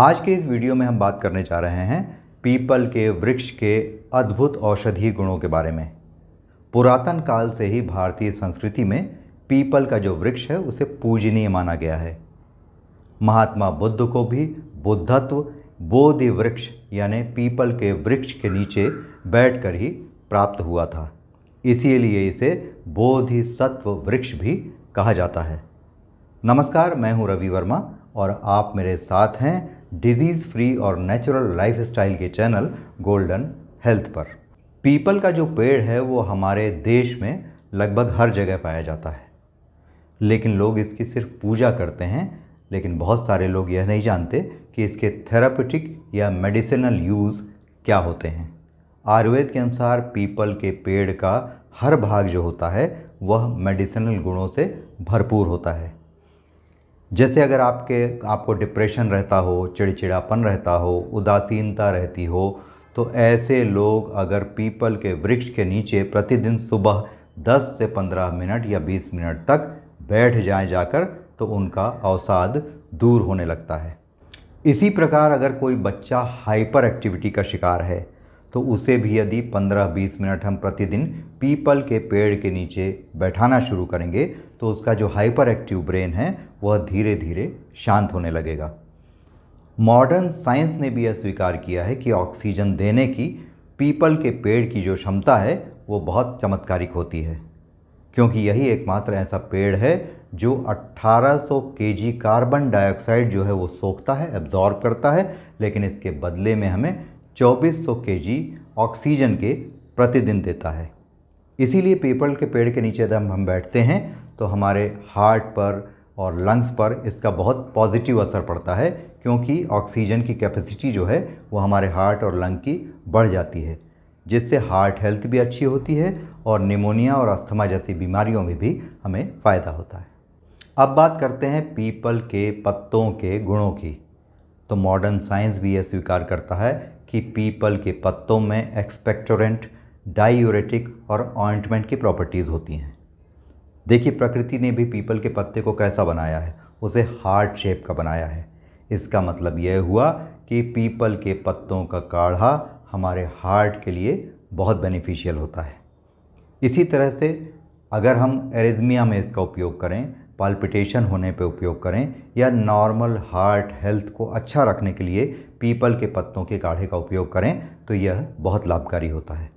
आज के इस वीडियो में हम बात करने जा रहे हैं पीपल के वृक्ष के अद्भुत औषधीय गुणों के बारे में पुरातन काल से ही भारतीय संस्कृति में पीपल का जो वृक्ष है उसे पूजनीय माना गया है महात्मा बुद्ध को भी बुद्धत्व बोधि वृक्ष यानी पीपल के वृक्ष के नीचे बैठकर ही प्राप्त हुआ था इसीलिए इसे बोधि सत्व वृक्ष भी कहा जाता है नमस्कार मैं हूं रवि वर्मा और आप मेरे साथ हैं डिजीज़ फ्री और नेचुरल लाइफस्टाइल के चैनल गोल्डन हेल्थ पर पीपल का जो पेड़ है वो हमारे देश में लगभग हर जगह पाया जाता है लेकिन लोग इसकी सिर्फ पूजा करते हैं लेकिन बहुत सारे लोग यह नहीं जानते कि इसके थेरापटिक या मेडिसिनल यूज़ क्या होते हैं आयुर्वेद के अनुसार पीपल के पेड़ का हर भाग जो होता है वह मेडिसिनल गुणों से भरपूर होता है जैसे अगर आपके आपको डिप्रेशन रहता हो चिड़चिड़ापन रहता हो उदासीनता रहती हो तो ऐसे लोग अगर पीपल के वृक्ष के नीचे प्रतिदिन सुबह 10 से 15 मिनट या 20 मिनट तक बैठ जाएं जाकर तो उनका अवसाद दूर होने लगता है इसी प्रकार अगर कोई बच्चा हाइपर एक्टिविटी का शिकार है तो उसे भी यदि 15-20 मिनट हम प्रतिदिन पीपल के पेड़ के नीचे बैठाना शुरू करेंगे तो उसका जो हाइपर एक्टिव ब्रेन है वह धीरे धीरे शांत होने लगेगा मॉडर्न साइंस ने भी यह स्वीकार किया है कि ऑक्सीजन देने की पीपल के पेड़ की जो क्षमता है वो बहुत चमत्कारिक होती है क्योंकि यही एकमात्र ऐसा पेड़ है जो 1800 केजी कार्बन डाइऑक्साइड जो है वो सोखता है एब्जॉर्ब करता है लेकिन इसके बदले में हमें 2400 केजी ऑक्सीजन के प्रतिदिन देता है इसीलिए पीपल के पेड़ के नीचे जब हम बैठते हैं तो हमारे हार्ट पर और लंग्स पर इसका बहुत पॉजिटिव असर पड़ता है क्योंकि ऑक्सीजन की कैपेसिटी जो है वो हमारे हार्ट और लंग की बढ़ जाती है जिससे हार्ट हेल्थ भी अच्छी होती है और निमोनिया और अस्थमा जैसी बीमारियों में भी हमें फ़ायदा होता है अब बात करते हैं पीपल के पत्तों के गुणों की तो मॉडर्न साइंस भी यह स्वीकार करता है कि पीपल के पत्तों में एक्सपेक्टोरेंट डायूरेटिक और ऑइंटमेंट की प्रॉपर्टीज़ होती हैं देखिए प्रकृति ने भी पीपल के पत्ते को कैसा बनाया है उसे हार्ट शेप का बनाया है इसका मतलब यह हुआ कि पीपल के पत्तों का काढ़ा हमारे हार्ट के लिए बहुत बेनिफिशियल होता है इसी तरह से अगर हम एरिजमिया में इसका उपयोग करें पाल्पिटेशन होने पर उपयोग करें या नॉर्मल हार्ट हेल्थ को अच्छा रखने के लिए पीपल के पत्तों के काढ़े का उपयोग करें तो यह बहुत लाभकारी होता है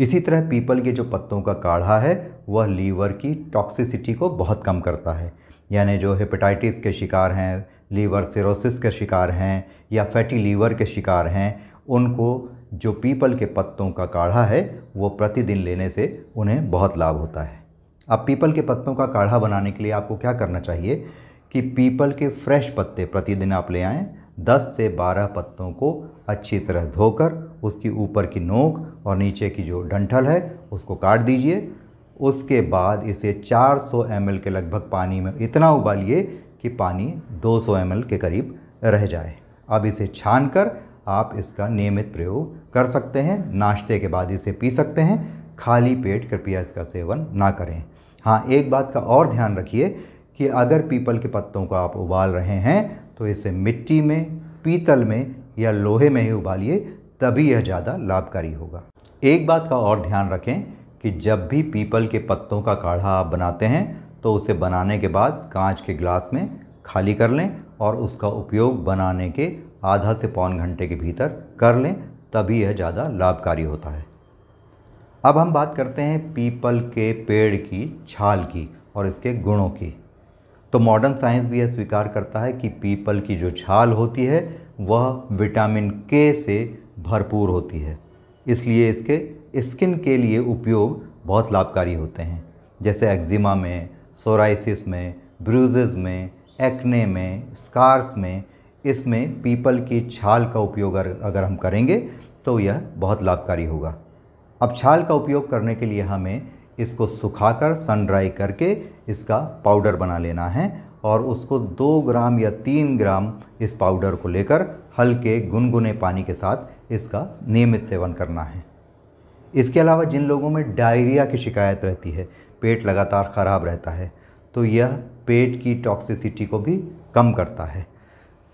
इसी तरह पीपल के जो पत्तों का काढ़ा है वह लीवर की टॉक्सिसिटी को बहुत कम करता है यानी जो हेपेटाइटिस के शिकार हैं लीवर सिरोसिस के शिकार हैं या फैटी लीवर के शिकार हैं उनको जो पीपल के पत्तों का काढ़ा है वो प्रतिदिन लेने से उन्हें बहुत लाभ होता है अब पीपल के पत्तों का काढ़ा बनाने के लिए आपको क्या करना चाहिए कि पीपल के फ्रेश पत्ते प्रतिदिन आप ले आएँ 10 से 12 पत्तों को अच्छी तरह धोकर उसकी ऊपर की नोक और नीचे की जो डंठल है उसको काट दीजिए उसके बाद इसे 400 सौ के लगभग पानी में इतना उबालिए कि पानी 200 सौ के करीब रह जाए अब इसे छान कर आप इसका नियमित प्रयोग कर सकते हैं नाश्ते के बाद इसे पी सकते हैं खाली पेट कृपया इसका सेवन ना करें हाँ एक बात का और ध्यान रखिए कि अगर पीपल के पत्तों को आप उबाल रहे हैं तो इसे मिट्टी में पीतल में या लोहे में ही उबालिए तभी यह ज़्यादा लाभकारी होगा एक बात का और ध्यान रखें कि जब भी पीपल के पत्तों का काढ़ा आप बनाते हैं तो उसे बनाने के बाद कांच के ग्लास में खाली कर लें और उसका उपयोग बनाने के आधा से पौन घंटे के भीतर कर लें तभी यह ज़्यादा लाभकारी होता है अब हम बात करते हैं पीपल के पेड़ की छाल की और इसके गुणों की तो मॉडर्न साइंस भी यह स्वीकार करता है कि पीपल की जो छाल होती है वह विटामिन के से भरपूर होती है इसलिए इसके स्किन के लिए उपयोग बहुत लाभकारी होते हैं जैसे एक्जिमा में सोराइसिस में ब्रूजेज़ में एक्ने में स्कार्स में इसमें पीपल की छाल का उपयोग अगर हम करेंगे तो यह बहुत लाभकारी होगा अब छाल का उपयोग करने के लिए हमें इसको सुखाकर सन ड्राई करके इसका पाउडर बना लेना है और उसको दो ग्राम या तीन ग्राम इस पाउडर को लेकर हल्के गुनगुने पानी के साथ इसका नियमित सेवन करना है इसके अलावा जिन लोगों में डायरिया की शिकायत रहती है पेट लगातार ख़राब रहता है तो यह पेट की टॉक्सिसिटी को भी कम करता है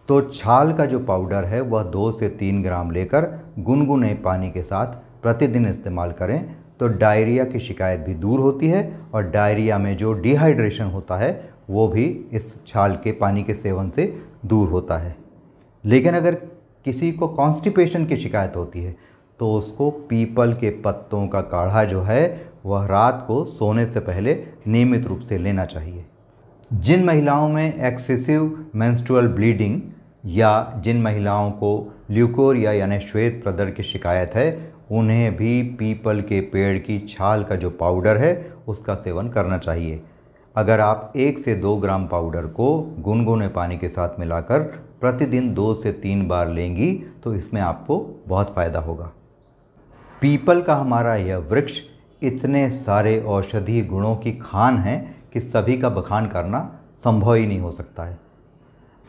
तो छाल का जो पाउडर है वह दो से तीन ग्राम लेकर गुनगुने पानी के साथ प्रतिदिन इस्तेमाल करें तो डायरिया की शिकायत भी दूर होती है और डायरिया में जो डिहाइड्रेशन होता है वो भी इस छाल के पानी के सेवन से दूर होता है लेकिन अगर किसी को कॉन्स्टिपेशन की शिकायत होती है तो उसको पीपल के पत्तों का काढ़ा जो है वह रात को सोने से पहले नियमित रूप से लेना चाहिए जिन महिलाओं में एक्सेसिव मेंस्ट्रुअल ब्लीडिंग या जिन महिलाओं को ल्यूकोरिया यानी श्वेत प्रदर की शिकायत है उन्हें भी पीपल के पेड़ की छाल का जो पाउडर है उसका सेवन करना चाहिए अगर आप एक से दो ग्राम पाउडर को गुनगुने पानी के साथ मिलाकर प्रतिदिन दो से तीन बार लेंगी तो इसमें आपको बहुत फ़ायदा होगा पीपल का हमारा यह वृक्ष इतने सारे औषधि गुणों की खान है कि सभी का बखान करना संभव ही नहीं हो सकता है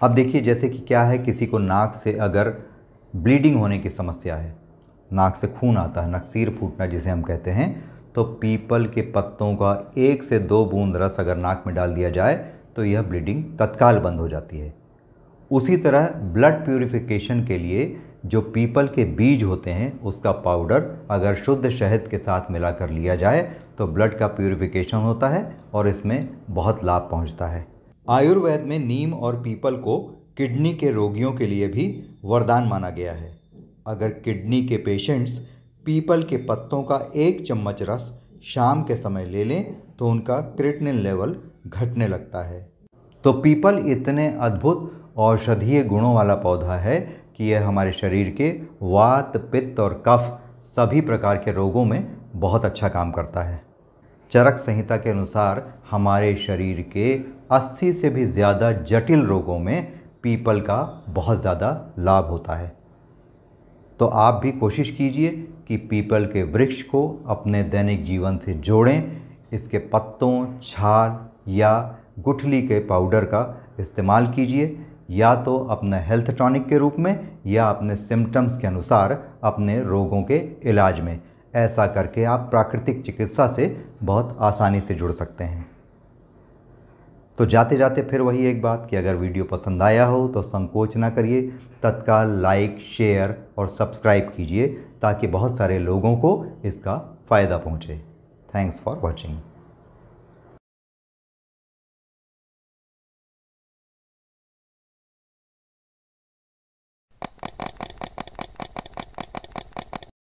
अब देखिए जैसे कि क्या है किसी को नाक से अगर ब्लीडिंग होने की समस्या है नाक से खून आता है नक्सीर फूटना जिसे हम कहते हैं तो पीपल के पत्तों का एक से दो बूंद रस अगर नाक में डाल दिया जाए तो यह ब्लीडिंग तत्काल बंद हो जाती है उसी तरह ब्लड प्योरीफिकेशन के लिए जो पीपल के बीज होते हैं उसका पाउडर अगर शुद्ध शहद के साथ मिलाकर लिया जाए तो ब्लड का प्योरीफिकेशन होता है और इसमें बहुत लाभ पहुंचता है आयुर्वेद में नीम और पीपल को किडनी के रोगियों के लिए भी वरदान माना गया है अगर किडनी के पेशेंट्स पीपल के पत्तों का एक चम्मच रस शाम के समय ले लें तो उनका क्रिटनिन लेवल घटने लगता है तो पीपल इतने अद्भुत औषधीय गुणों वाला पौधा है कि यह हमारे शरीर के वात पित्त और कफ सभी प्रकार के रोगों में बहुत अच्छा काम करता है चरक संहिता के अनुसार हमारे शरीर के 80 से भी ज़्यादा जटिल रोगों में पीपल का बहुत ज़्यादा लाभ होता है तो आप भी कोशिश कीजिए कि पीपल के वृक्ष को अपने दैनिक जीवन से जोड़ें इसके पत्तों छाल या गुठली के पाउडर का इस्तेमाल कीजिए या तो अपने हेल्थ टॉनिक के रूप में या अपने सिम्टम्स के अनुसार अपने रोगों के इलाज में ऐसा करके आप प्राकृतिक चिकित्सा से बहुत आसानी से जुड़ सकते हैं तो जाते जाते फिर वही एक बात कि अगर वीडियो पसंद आया हो तो संकोच ना करिए तत्काल लाइक शेयर और सब्सक्राइब कीजिए ताकि बहुत सारे लोगों को इसका फ़ायदा पहुँचे थैंक्स फॉर वॉचिंग